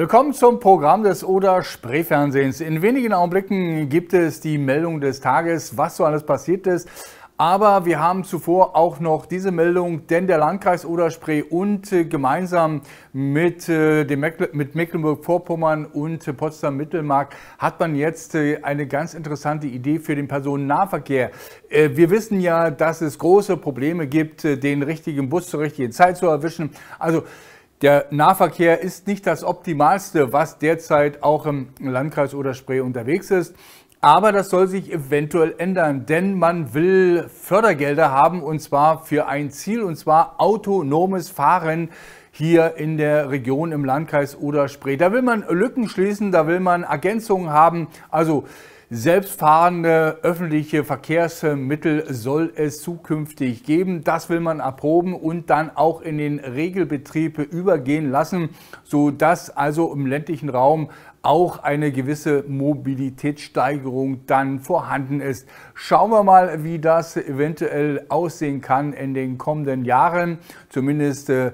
Willkommen zum Programm des Oder Spreefernsehens. In wenigen Augenblicken gibt es die Meldung des Tages, was so alles passiert ist. Aber wir haben zuvor auch noch diese Meldung, denn der Landkreis Oder-Spree und äh, gemeinsam mit, äh, mit Mecklenburg-Vorpommern und Potsdam-Mittelmark hat man jetzt äh, eine ganz interessante Idee für den Personennahverkehr. wir wissen ja, dass es große Probleme gibt, den richtigen Bus zur richtigen Zeit zu erwischen. Also der Nahverkehr ist nicht das Optimalste, was derzeit auch im Landkreis oder Spree unterwegs ist. Aber das soll sich eventuell ändern, denn man will Fördergelder haben und zwar für ein Ziel, und zwar autonomes Fahren hier in der Region im Landkreis oder Spree. Da will man Lücken schließen, da will man Ergänzungen haben. Also Selbstfahrende öffentliche Verkehrsmittel soll es zukünftig geben. Das will man erproben und dann auch in den Regelbetrieb übergehen lassen, sodass also im ländlichen Raum auch eine gewisse Mobilitätssteigerung dann vorhanden ist. Schauen wir mal, wie das eventuell aussehen kann in den kommenden Jahren. Zumindest äh,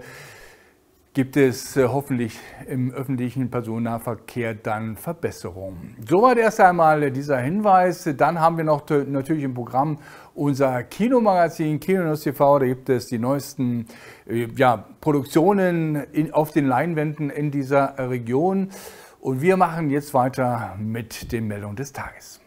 gibt es äh, hoffentlich im öffentlichen Personennahverkehr dann Verbesserungen. Soweit erst einmal dieser Hinweis. Dann haben wir noch natürlich im Programm unser Kinomagazin Kinonews TV. Da gibt es die neuesten äh, ja, Produktionen in, auf den Leinwänden in dieser Region. Und wir machen jetzt weiter mit den Meldungen des Tages.